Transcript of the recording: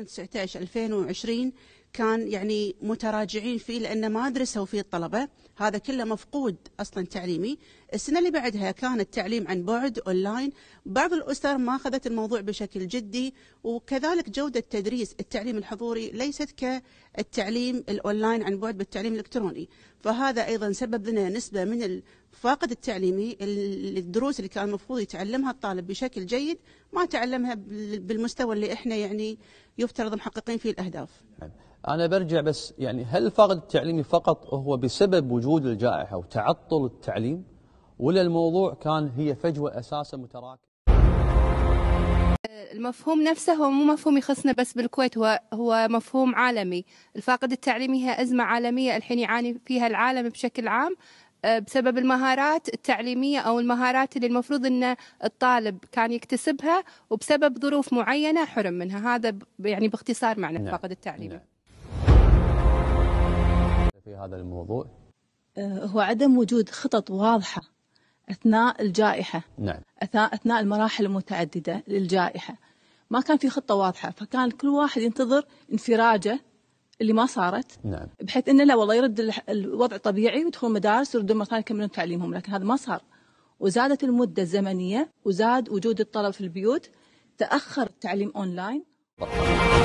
2019 2020 كان يعني متراجعين فيه لأنه ما درسوا فيه الطلبة هذا كله مفقود أصلا تعليمي السنة اللي بعدها كان التعليم عن بعد أونلاين بعض الأسر ما أخذت الموضوع بشكل جدي وكذلك جودة تدريس التعليم الحضوري ليست كالتعليم الأونلاين عن بعد بالتعليم الإلكتروني فهذا أيضا سبب لنا نسبة من الفاقد التعليمي الدروس اللي كان المفروض يتعلمها الطالب بشكل جيد ما تعلمها بالمستوى اللي احنا يعني يفترض محققين فيه الأهداف نعم. أنا برجع بس يعني هل الفقد التعليمي فقط هو بسبب وجود الجائحة وتعطل التعليم ولا الموضوع كان هي فجوة أساسا متراكمة المفهوم نفسه هو مو مفهوم يخصنا بس بالكويت هو هو مفهوم عالمي الفاقد التعليمي هي أزمة عالمية الحين يعاني فيها العالم بشكل عام آه، بسبب المهارات التعليمية أو المهارات اللي المفروض أن الطالب كان يكتسبها وبسبب ظروف معينة حرم منها هذا يعني باختصار معنى نعم. الفاقد التعليمي نعم. في هذا الموضوع؟ أه، هو عدم وجود خطط واضحة أثناء الجائحة نعم. أثناء, أثناء المراحل المتعددة للجائحة ما كان في خطة واضحة فكان كل واحد ينتظر انفراجة اللي ما صارت نعم. بحيث انه لا والله يرد الوضع طبيعي ويدخلون مدارس ويردون مره ثانيه يكملون تعليمهم لكن هذا ما صار وزادت المده الزمنيه وزاد وجود الطلب في البيوت تاخر التعليم اونلاين